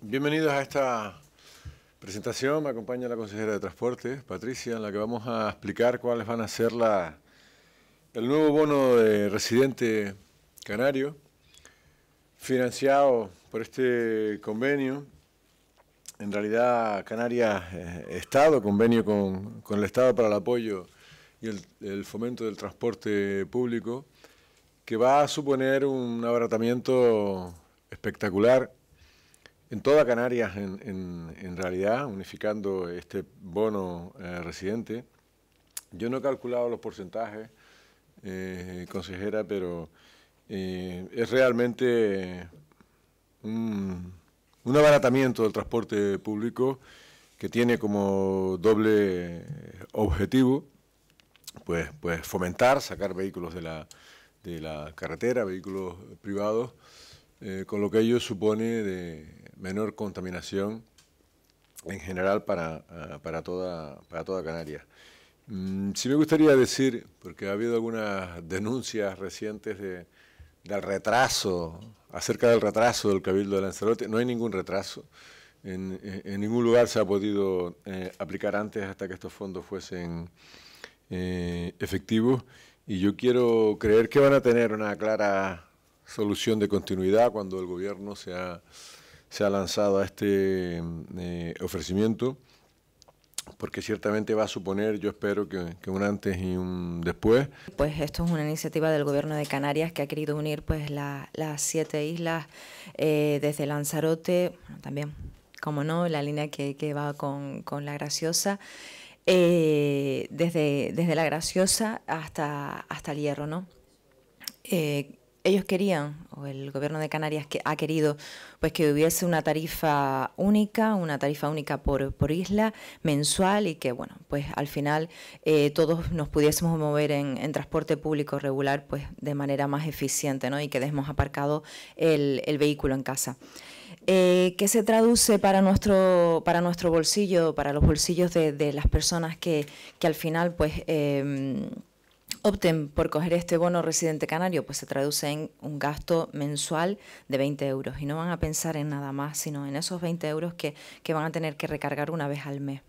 Bienvenidos a esta presentación. Me acompaña la consejera de Transportes, Patricia, en la que vamos a explicar cuáles van a ser el nuevo bono de residente canario financiado por este convenio. En realidad, Canarias eh, Estado, convenio con, el Estado para el apoyo y el fomento del transporte público que va a suponer un abaratamiento espectacular en toda Canarias, en, realidad, unificando este bono eh, residente. Yo no he calculado los porcentajes, eh, consejera, pero eh, es realmente un, abaratamiento del transporte público que tiene como doble objetivo pues, pues fomentar, sacar vehículos de la, de la carretera, vehículos privados, eh, con lo que ello supone de menor contaminación en general para, ah, para, toda, Canaria. Mm, si Canarias. me gustaría decir, porque ha habido algunas denuncias recientes del retraso, acerca del retraso del Cabildo de Lanzarote, no hay ningún retraso. En, ningún lugar se ha podido eh, aplicar antes hasta que estos fondos fuesen eh, efectivos y yo quiero creer que van a tener una clara solución de continuidad cuando el gobierno se ha, se ha lanzado a este eh, ofrecimiento, porque ciertamente va a suponer, yo espero, que, un antes y un después. Pues esto es una iniciativa del gobierno de Canarias que ha querido unir pues las siete islas eh, desde Lanzarote, también, como no, la línea que, que va con, con La Graciosa eh, desde, desde, la graciosa hasta, hasta el hierro, ¿no? Eh, ellos querían, o el gobierno de Canarias que ha querido, pues que hubiese una tarifa única, una tarifa única por, por isla, mensual, y que, bueno, pues al final eh, todos nos pudiésemos mover en, en, transporte público regular, pues de manera más eficiente, ¿no? Y que dejemos aparcado el, el vehículo en casa eh, que se traduce para nuestro, para nuestro bolsillo, para los bolsillos de, las personas que, al final pues, em, opten por coger este bono residente canario, pues se traduce en un gasto mensual de 20 euros y no van a pensar en nada más, sino en esos 20 euros que, que van a tener que recargar una vez al mes.